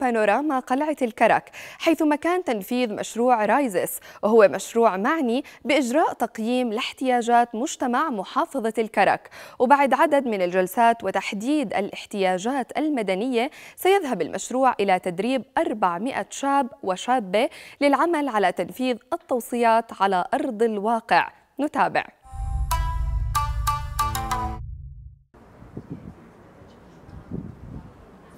بانوراما قلعة الكرك حيث مكان تنفيذ مشروع رايزس وهو مشروع معني بإجراء تقييم لاحتياجات مجتمع محافظة الكرك وبعد عدد من الجلسات وتحديد الاحتياجات المدنية سيذهب المشروع إلى تدريب 400 شاب وشابة للعمل على تنفيذ التوصيات على أرض الواقع نتابع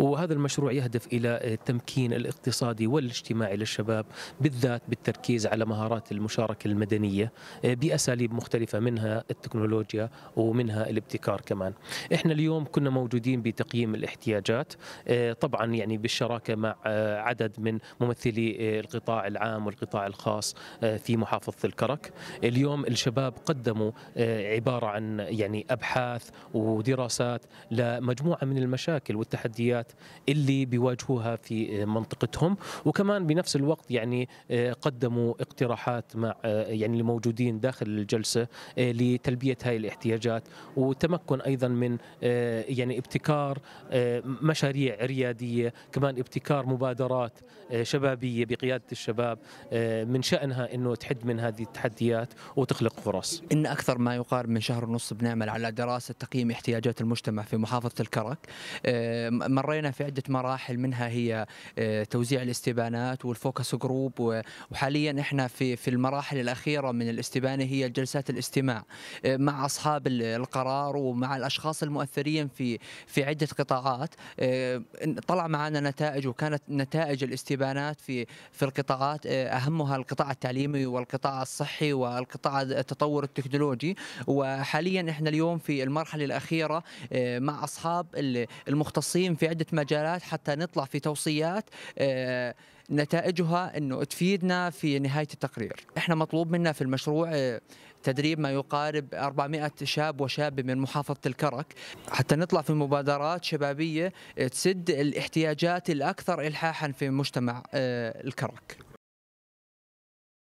وهذا المشروع يهدف إلى التمكين الاقتصادي والاجتماعي للشباب بالذات بالتركيز على مهارات المشاركة المدنية آه، بأساليب مختلفة منها التكنولوجيا ومنها الابتكار كمان احنا اليوم كنا موجودين بتقييم الاحتياجات آه، طبعا يعني بالشراكة مع آه، عدد من ممثلي القطاع العام والقطاع الخاص في محافظة الكرك اليوم الشباب قدموا عبارة عن يعني أبحاث ودراسات لمجموعة من المشاكل والتحديات اللي بيواجهوها في آه، منطقتهم وكمان بنفس الوقت يعني آه، قدموا اقتراحات مع آه، يعني الموجودين داخل الجلسة لتلبية هاي الاحتياجات وتمكن أيضا من يعني ابتكار مشاريع ريادية كمان ابتكار مبادرات شبابية بقيادة الشباب من شأنها أنه تحد من هذه التحديات وتخلق فرص إن أكثر ما يقارب من شهر ونص بنعمل على دراسة تقييم احتياجات المجتمع في محافظة الكرك مرينا مرينا في عده مراحل منها هي آه، توزيع الاستبانات والفوكس جروب وحاليا احنا في في المراحل الاخيره من الاستبانه هي جلسات الاستماع آه، مع اصحاب القرار ومع الاشخاص المؤثرين في في عده قطاعات آه، طلع معنا نتائج وكانت نتائج الاستبانات في في القطاعات اهمها القطاع التعليمي والقطاع الصحي والقطاع التطور التكنولوجي وحاليا احنا اليوم في المرحله الاخيره مع اصحاب المختصين في عده مجالات حتى نطلع في توصيات آه، نتائجها انه تفيدنا في نهايه التقرير، احنا مطلوب منا في المشروع آه، تدريب ما يقارب 400 شاب وشاب من محافظه الكرك حتى نطلع في مبادرات شبابيه آه، تسد الاحتياجات الاكثر الحاحا في مجتمع الكرك.